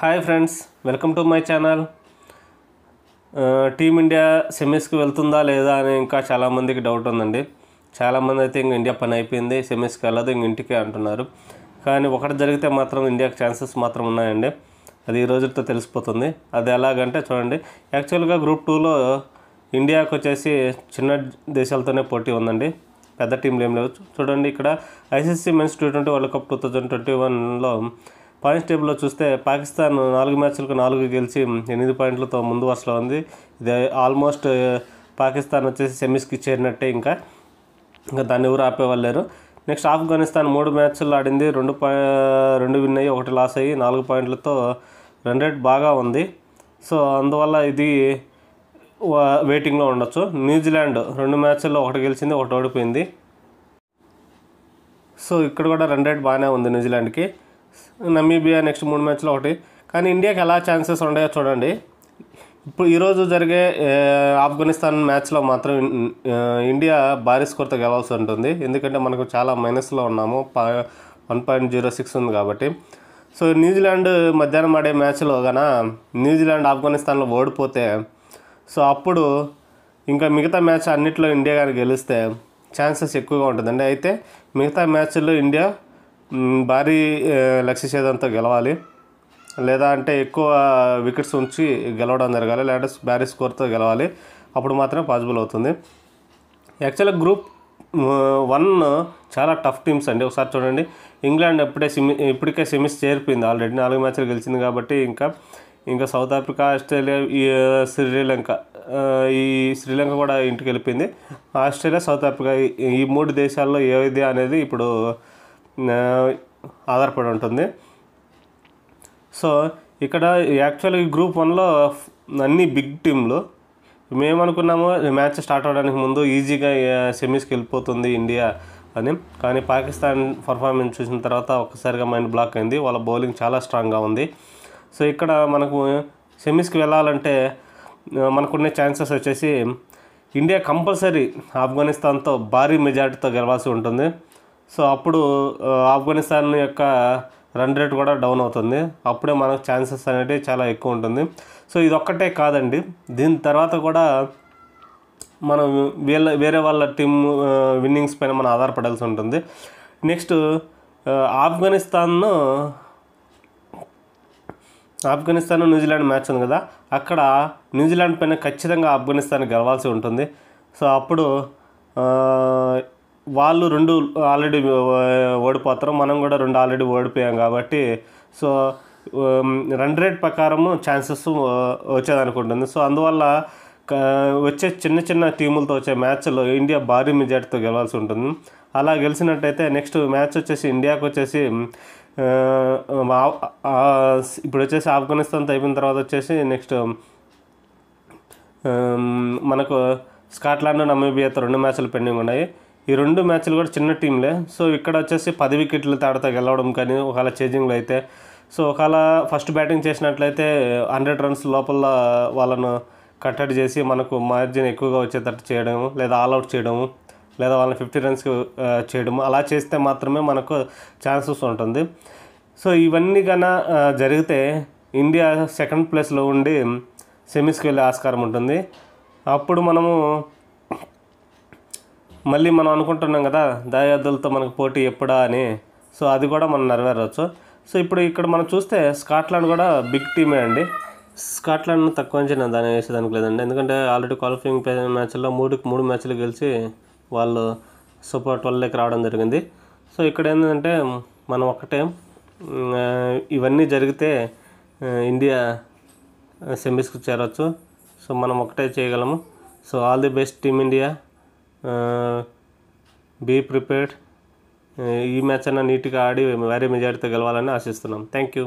hi friends welcome to my channel team India సెమీస్కి వెళ్తుందా లేదా అని ఇంకా చాలామందికి డౌట్ ఉందండి చాలామంది అయితే ఇంక ఇండియా పని అయిపోయింది సెమీస్కి వెళ్ళదు ఇంక ఇంటికే అంటున్నారు కానీ ఒకటి జరిగితే మాత్రం ఇండియాకి ఛాన్సెస్ మాత్రం ఉన్నాయండి అది ఈ రోజుతో తెలిసిపోతుంది అది ఎలాగంటే చూడండి యాక్చువల్గా గ్రూప్ టూలో ఇండియాకు వచ్చేసి చిన్న దేశాలతోనే పోటీ ఉందండి పెద్ద టీంలు ఏం లేవు చూడండి ఇక్కడ ICC men's T twenty world cup two thousand twenty వన్లో పాయింట్స్ టేబుల్లో చూస్తే పాకిస్తాన్ నాలుగు మ్యాచ్లకు నాలుగు గెలిచి ఎనిమిది పాయింట్లతో ముందు వరుసలో ఉంది ఇది ఆల్మోస్ట్ పాకిస్తాన్ వచ్చేసి సెమీస్కి చేరినట్టే ఇంకా ఇంకా దాన్ని ఎవరు ఆపేవాళ్ళు నెక్స్ట్ ఆఫ్ఘనిస్తాన్ మూడు మ్యాచ్లు ఆడింది రెండు పాయి రెండు విన్ అయ్యి ఒకటి లాస్ అయ్యి నాలుగు పాయింట్లతో రన్ రేట్ బాగా ఉంది సో అందువల్ల ఇది వెయిటింగ్లో ఉండొచ్చు న్యూజిలాండ్ రెండు మ్యాచ్ల్లో ఒకటి గెలిచింది ఒకటి ఓడిపోయింది సో ఇక్కడ కూడా రన్ రేట్ బాగానే ఉంది న్యూజిలాండ్కి నమీబియా నెక్స్ట్ మూడు మ్యాచ్లో ఒకటి కానీ ఇండియాకి ఎలా ఛాన్సెస్ ఉన్నాయో చూడండి ఇప్పుడు ఈరోజు జరిగే ఆఫ్ఘనిస్తాన్ మ్యాచ్లో మాత్రం ఇండియా భారీ స్కోర్తో గెలవాల్సి ఉంటుంది ఎందుకంటే మనకు చాలా మైనస్లో ఉన్నాము వన్ పాయింట్ జీరో సిక్స్ ఉంది కాబట్టి సో న్యూజిలాండ్ మధ్యాహ్నం ఆడే మ్యాచ్లో కన న్యూజిలాండ్ ఆఫ్ఘనిస్తాన్లో ఓడిపోతే సో అప్పుడు ఇంకా మిగతా మ్యాచ్ అన్నిట్లో ఇండియా కానీ గెలిస్తే ఛాన్సెస్ ఎక్కువగా ఉంటుందండి అయితే మిగతా మ్యాచ్ల్లో ఇండియా భారీ లక్ష్య ఛేదంతో గెలవాలి లేదా అంటే ఎక్కువ వికెట్స్ ఉంచి గెలవడం జరగాలి లేదా భారీ స్కోర్తో గెలవాలి అప్పుడు మాత్రమే పాసిబుల్ అవుతుంది యాక్చువల్గా గ్రూప్ వన్ చాలా టఫ్ టీమ్స్ అండి ఒకసారి చూడండి ఇంగ్లాండ్ ఎప్పుడే సిమి ఇప్పటికే సెమీస్ చేరిపోయింది ఆల్రెడీ నాలుగు మ్యాచ్లు గెలిచింది కాబట్టి ఇంకా ఇంకా సౌత్ ఆఫ్రికా ఆస్ట్రేలియా శ్రీలంక ఈ శ్రీలంక కూడా ఇంటికి వెళ్ళిపోయింది ఆస్ట్రేలియా సౌత్ ఆఫ్రికా ఈ మూడు దేశాల్లో ఏది అనేది ఇప్పుడు ఆధారపడి ఉంటుంది సో ఇక్కడ యాక్చువల్గా గ్రూప్ వన్లో అన్ని బిగ్ టీంలు మేమనుకున్నాము మ్యాచ్ స్టార్ట్ అవడానికి ముందు ఈజీగా సెమీస్కి వెళ్ళిపోతుంది ఇండియా అని కానీ పాకిస్తాన్ పర్ఫార్మెన్స్ చూసిన తర్వాత ఒక్కసారిగా మైండ్ బ్లాక్ అయింది వాళ్ళ బౌలింగ్ చాలా స్ట్రాంగ్గా ఉంది సో ఇక్కడ మనకు సెమీస్కి వెళ్ళాలంటే మనకున్న ఛాన్సెస్ వచ్చేసి ఇండియా కంపల్సరీ ఆఫ్ఘనిస్తాన్తో భారీ మెజార్టీతో గెలవాల్సి ఉంటుంది సో అప్పుడు ఆఫ్ఘనిస్తాన్ యొక్క రన్ రేట్ కూడా డౌన్ అవుతుంది అప్పుడే మనకు ఛాన్సెస్ అనేటివి చాలా ఎక్కువ ఉంటుంది సో ఇది ఒక్కటే కాదండి దీని తర్వాత కూడా మనం వీళ్ళ వేరే వాళ్ళ టీమ్ విన్నింగ్స్ పైన మనం ఆధారపడాల్సి ఉంటుంది నెక్స్ట్ ఆఫ్ఘనిస్తాన్ను ఆఫ్ఘనిస్తాన్ న్యూజిలాండ్ మ్యాచ్ ఉంది కదా అక్కడ న్యూజిలాండ్ పైన ఖచ్చితంగా ఆఫ్ఘనిస్తాన్ గెలవాల్సి ఉంటుంది సో అప్పుడు వాళ్ళు రెండు ఆల్రెడీ ఓడిపోతారు మనం కూడా రెండు ఆల్రెడీ ఓడిపోయాం కాబట్టి సో రన్ రేట్ ప్రకారము ఛాన్సెస్ వచ్చేదనుకుంటుంది సో అందువల్ల వచ్చే చిన్న చిన్న టీములతో వచ్చే మ్యాచ్లో ఇండియా భారీ మెజార్టీతో గెలవాల్సి ఉంటుంది అలా గెలిచినట్టయితే నెక్స్ట్ మ్యాచ్ వచ్చేసి ఇండియాకి వచ్చేసి ఇప్పుడు వచ్చేసి ఆఫ్ఘనిస్తాన్తో అయిపోయిన తర్వాత వచ్చేసి నెక్స్ట్ మనకు స్కాట్లాండ్ నమీబియాతో రెండు మ్యాచ్లు పెండింగ్ ఉన్నాయి ఈ రెండు మ్యాచ్లు కూడా చిన్న టీంలే సో ఇక్కడ వచ్చేసి పది వికెట్లు తాడతా గెలవడం కానీ ఒకవేళ చేంజింగ్లు అయితే సో ఒకవేళ ఫస్ట్ బ్యాటింగ్ చేసినట్లయితే హండ్రెడ్ రన్స్ లోపల వాళ్ళను కట్టడి చేసి మనకు మార్జిన్ ఎక్కువగా వచ్చేటట్టు చేయడము లేదా ఆల్అవుట్ చేయడము లేదా వాళ్ళని ఫిఫ్టీ రన్స్ చేయడము అలా చేస్తే మాత్రమే మనకు ఛాన్సెస్ ఉంటుంది సో ఇవన్నీ కన్నా జరిగితే ఇండియా సెకండ్ ప్లేస్లో ఉండి సెమీస్కి వెళ్ళే ఆస్కారం ఉంటుంది అప్పుడు మనము మళ్ళీ మనం అనుకుంటున్నాం కదా దయాదులతో మనకు పోటీ ఎప్పుడా అని సో అది కూడా మనం నెరవేరవచ్చు సో ఇప్పుడు ఇక్కడ మనం చూస్తే స్కాట్లాండ్ కూడా బిగ్ టీమే అండి స్కాట్లాండ్ను తక్కువ నుంచి నేను దాన్ని వేసేదానికి లేదండి ఎందుకంటే ఆల్రెడీ క్వాలిఫైయింగ్ మ్యాచ్లో మూడుకి మూడు మ్యాచ్లు గెలిచి వాళ్ళు సూపర్ ట్వెల్వ్లోకి రావడం జరిగింది సో ఇక్కడ ఏంటంటే మనం ఒక్కటే ఇవన్నీ జరిగితే ఇండియా సెమీస్కి చేరవచ్చు సో మనం ఒకటే చేయగలము so all the best team India be prepared ఈ మ్యాచ్ అన్న నీట్గా ఆడి వేరే మెజారిటీతో గెలవాలని ఆశిస్తున్నాం థ్యాంక్ యూ